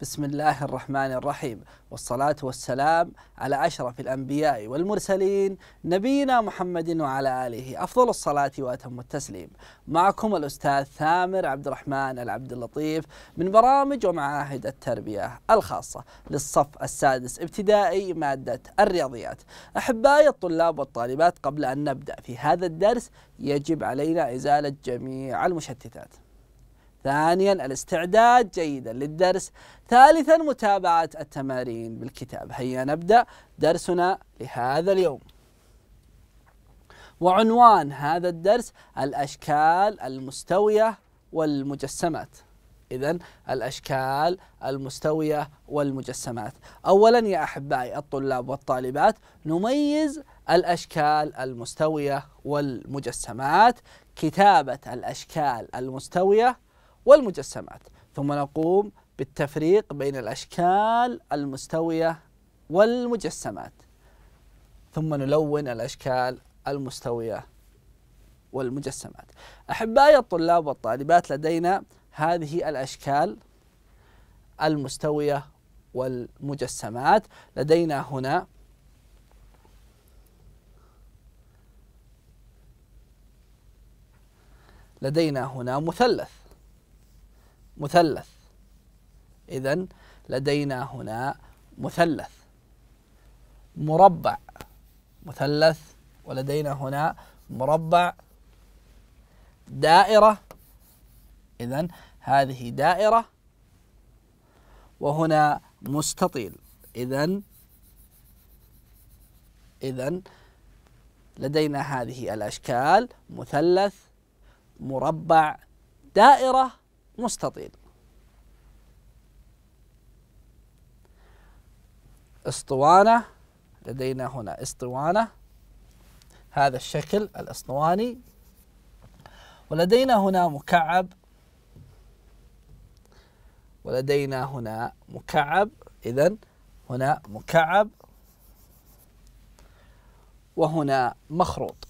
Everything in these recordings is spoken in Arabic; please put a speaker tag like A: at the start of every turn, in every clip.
A: بسم الله الرحمن الرحيم والصلاة والسلام على أشرف الأنبياء والمرسلين نبينا محمد وعلى آله أفضل الصلاة وأتم التسليم معكم الأستاذ ثامر عبد الرحمن العبد اللطيف من برامج ومعاهد التربية الخاصة للصف السادس ابتدائي مادة الرياضيات أحبائي الطلاب والطالبات قبل أن نبدأ في هذا الدرس يجب علينا إزالة جميع المشتتات ثانيا الاستعداد جيدا للدرس ثالثا متابعة التمارين بالكتاب هيا نبدأ درسنا لهذا اليوم وعنوان هذا الدرس الأشكال المستوية والمجسمات إذا الأشكال المستوية والمجسمات أولا يا أحبائي الطلاب والطالبات نميز الأشكال المستوية والمجسمات كتابة الأشكال المستوية والمجسمات ثم نقوم بالتفريق بين الأشكال المستوية والمجسمات ثم نلون الأشكال المستوية والمجسمات أحبائي الطلاب والطالبات لدينا هذه الأشكال المستوية والمجسمات لدينا هنا لدينا هنا مثلث مثلث إذا لدينا هنا مثلث مربع مثلث ولدينا هنا مربع دائرة إذا هذه دائرة وهنا مستطيل إذا إذا لدينا هذه الأشكال مثلث مربع دائرة مستطيل اسطوانة لدينا هنا اسطوانة هذا الشكل الاسطواني ولدينا هنا مكعب ولدينا هنا مكعب إذا هنا مكعب وهنا مخروط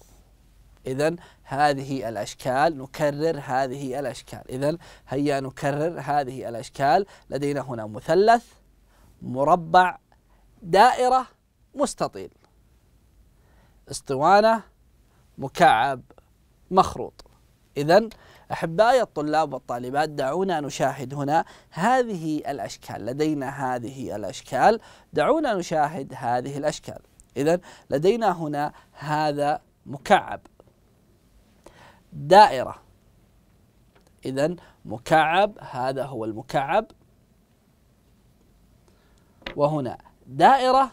A: إذا هذه الأشكال نكرر هذه الأشكال إذا هيا نكرر هذه الأشكال لدينا هنا مثلث مربع دائرة مستطيل اسطوانة مكعب مخروط إذا أحبائي الطلاب والطالبات دعونا نشاهد هنا هذه الأشكال لدينا هذه الأشكال دعونا نشاهد هذه الأشكال إذا لدينا هنا هذا مكعب دائرة إذا مكعب هذا هو المكعب وهنا دائرة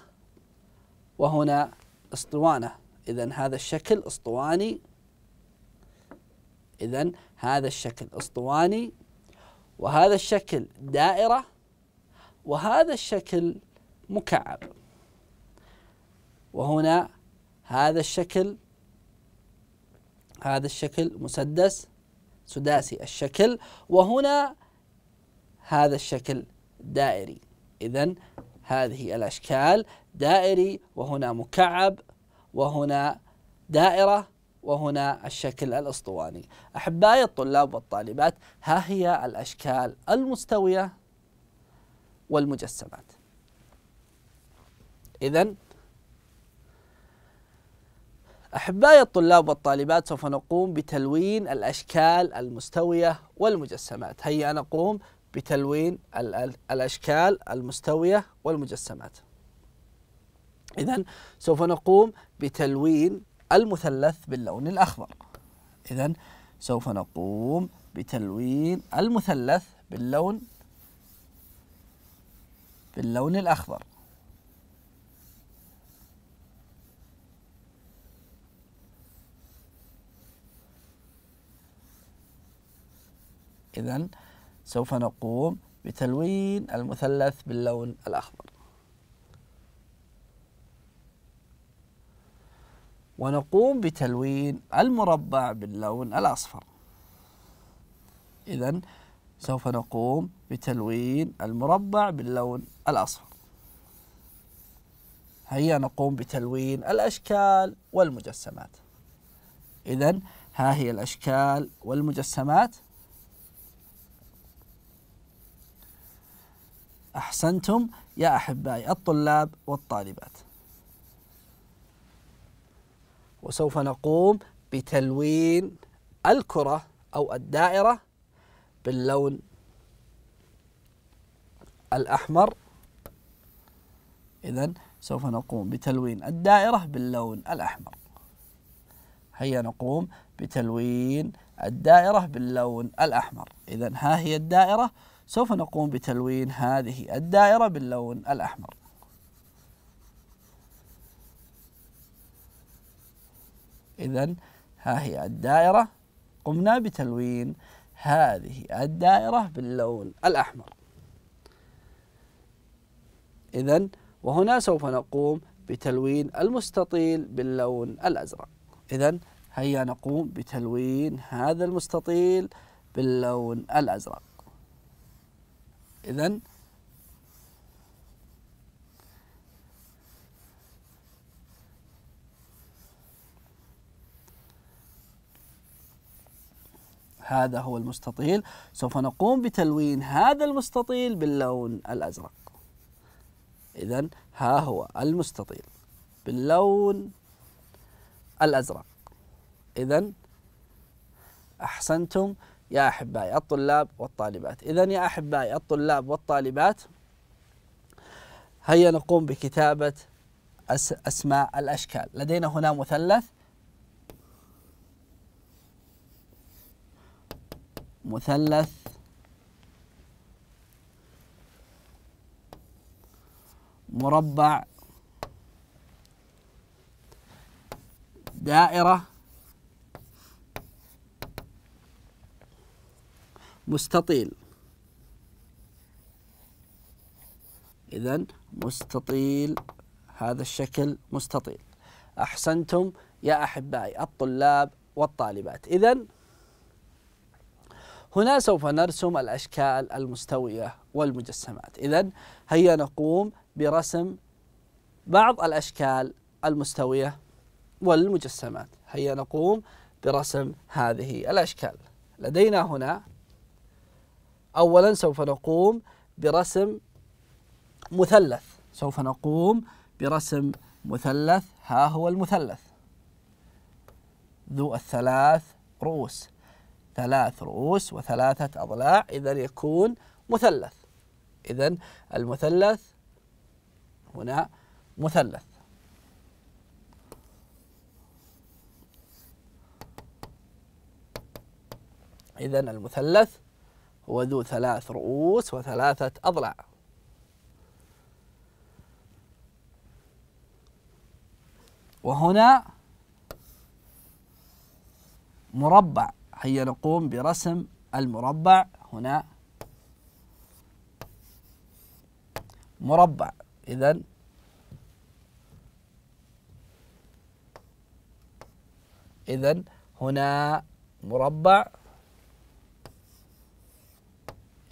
A: وهنا اسطوانة إذا هذا الشكل اسطواني إذا هذا الشكل اسطواني وهذا الشكل دائرة وهذا الشكل مكعب وهنا هذا الشكل هذا الشكل مسدس سداسي الشكل وهنا هذا الشكل دائري إذا هذه الأشكال دائري وهنا مكعب وهنا دائرة وهنا الشكل الأسطواني أحبائي الطلاب والطالبات ها هي الأشكال المستوية والمجسمات إذا أحبائي الطلاب والطالبات سوف نقوم بتلوين الأشكال المستوية والمجسمات هيا نقوم بتلوين الأشكال المستوية والمجسمات إذا سوف نقوم بتلوين المثلث باللون الأخضر إذا سوف نقوم بتلوين المثلث باللون باللون الأخضر إذا سوف نقوم بتلوين المثلث باللون الأخضر ونقوم بتلوين المربع باللون الأصفر إذا سوف نقوم بتلوين المربع باللون الأصفر هيا نقوم بتلوين الأشكال والمجسمات إذا ها هي الأشكال والمجسمات أحسنتم يا أحبائي الطلاب والطالبات وسوف نقوم بتلوين الكرة أو الدائرة باللون الأحمر إذا سوف نقوم بتلوين الدائرة باللون الأحمر هيا نقوم بتلوين الدائرة باللون الأحمر إذا ها هي الدائرة سوف نقوم بتلوين هذه الدائرة باللون الأحمر إذا ها هي الدائرة قمنا بتلوين هذه الدائرة باللون الأحمر إذا وهنا سوف نقوم بتلوين المستطيل باللون الأزرق إذا هيا نقوم بتلوين هذا المستطيل باللون الأزرق إذا هذا هو المستطيل سوف نقوم بتلوين هذا المستطيل باللون الأزرق إذا ها هو المستطيل باللون الأزرق إذا أحسنتم يا أحبائي الطلاب والطالبات إذا يا أحبائي الطلاب والطالبات هيا نقوم بكتابة أسماء الأشكال لدينا هنا مثلث مثلث مربع دائرة مستطيل إذا مستطيل هذا الشكل مستطيل أحسنتم يا أحبائي الطلاب والطالبات إذا هنا سوف نرسم الأشكال المستوية والمجسمات إذا هيا نقوم برسم بعض الأشكال المستوية والمجسمات هيا نقوم برسم هذه الأشكال لدينا هنا أولا سوف نقوم برسم مثلث سوف نقوم برسم مثلث ها هو المثلث ذو الثلاث رؤوس ثلاث رؤوس وثلاثة أضلاع إذا يكون مثلث إذا المثلث هنا مثلث إذا المثلث هو ذو ثلاث رؤوس وثلاثة أضلاع وهنا مربع هيا نقوم برسم المربع هنا مربع إذا إذا هنا مربع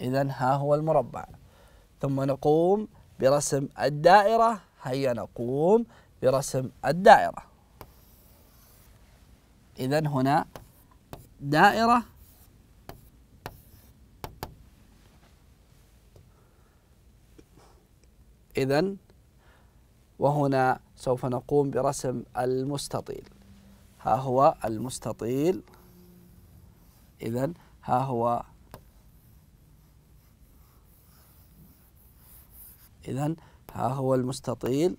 A: إذا ها هو المربع ثم نقوم برسم الدائرة هيا نقوم برسم الدائرة إذا هنا دائرة إذا وهنا سوف نقوم برسم المستطيل ها هو المستطيل إذا ها هو إذا ها هو المستطيل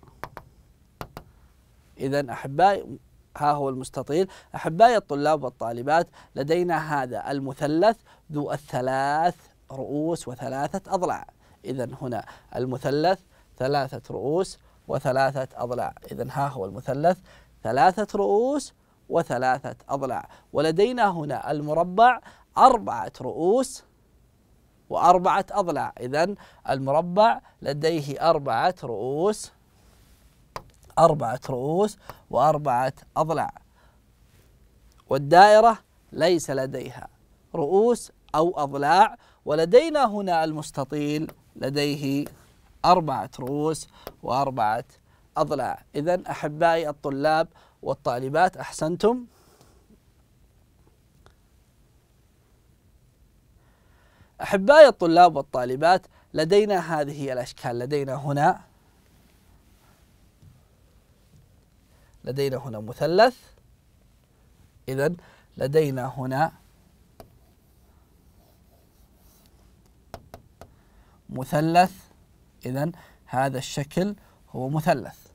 A: إذا أحبائي ها هو المستطيل أحبائي الطلاب والطالبات لدينا هذا المثلث ذو الثلاث رؤوس وثلاثة أضلاع إذا هنا المثلث ثلاثة رؤوس وثلاثة أضلاع إذا ها هو المثلث ثلاثة رؤوس وثلاثة أضلاع ولدينا هنا المربع أربعة رؤوس وأربعة أضلاع إذا المربع لديه أربعة رؤوس أربعة رؤوس وأربعة أضلاع والدائرة ليس لديها رؤوس أو أضلاع ولدينا هنا المستطيل لديه أربعة رؤوس وأربعة أضلاع إذا أحبائي الطلاب والطالبات أحسنتم أحبائي الطلاب والطالبات لدينا هذه الأشكال لدينا هنا لدينا هنا مثلث إذا لدينا هنا مثلث إذا هذا الشكل هو مثلث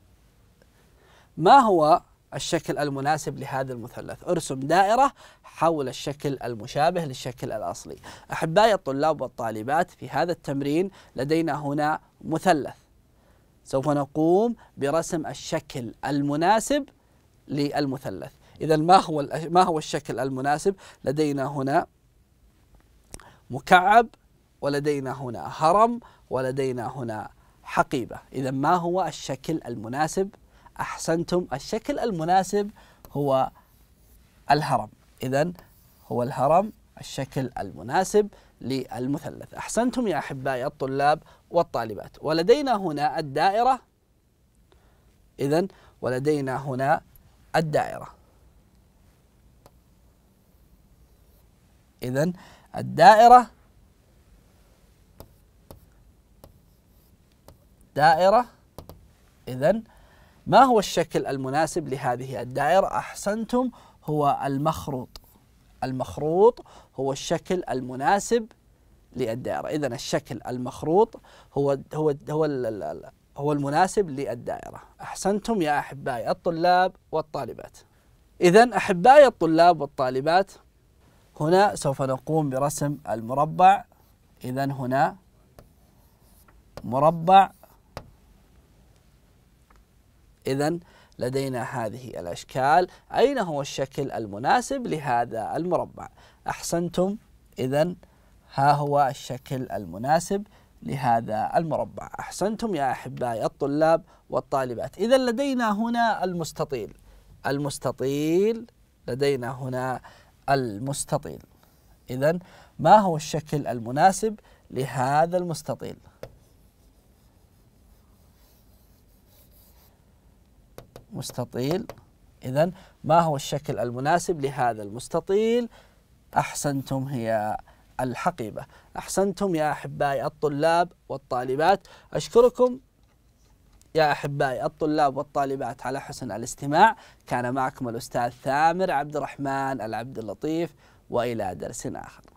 A: ما هو الشكل المناسب لهذا المثلث ارسم دائرة حول الشكل المشابه للشكل الأصلي أحبائي الطلاب والطالبات في هذا التمرين لدينا هنا مثلث سوف نقوم برسم الشكل المناسب للمثلث إذا ما هو ما هو الشكل المناسب لدينا هنا مكعب ولدينا هنا هرم ولدينا هنا حقيبة إذا ما هو الشكل المناسب أحسنتم الشكل المناسب هو الهرم إذا هو الهرم الشكل المناسب للمثلث أحسنتم يا أحبائي الطلاب والطالبات ولدينا هنا الدائرة إذا ولدينا هنا الدائرة إذا الدائرة دائرة إذا ما هو الشكل المناسب لهذه الدائرة أحسنتم هو المخروط المخروط هو الشكل المناسب للدائرة إذا الشكل المخروط هو هو هو هو المناسب للدائرة أحسنتم يا أحبائي الطلاب والطالبات إذا أحبائي الطلاب والطالبات هنا سوف نقوم برسم المربع إذا هنا مربع إذا لدينا هذه الأشكال أين هو الشكل المناسب لهذا المربع أحسنتم إذا ها هو الشكل المناسب لهذا المربع أحسنتم يا أحبائي الطلاب والطالبات إذا لدينا هنا المستطيل المستطيل لدينا هنا المستطيل إذا ما هو الشكل المناسب لهذا المستطيل مستطيل إذا ما هو الشكل المناسب لهذا المستطيل أحسنتم هي الحقيبة أحسنتم يا أحبائي الطلاب والطالبات أشكركم يا أحبائي الطلاب والطالبات على حسن الاستماع كان معكم الأستاذ ثامر عبد الرحمن العبد اللطيف وإلى درس آخر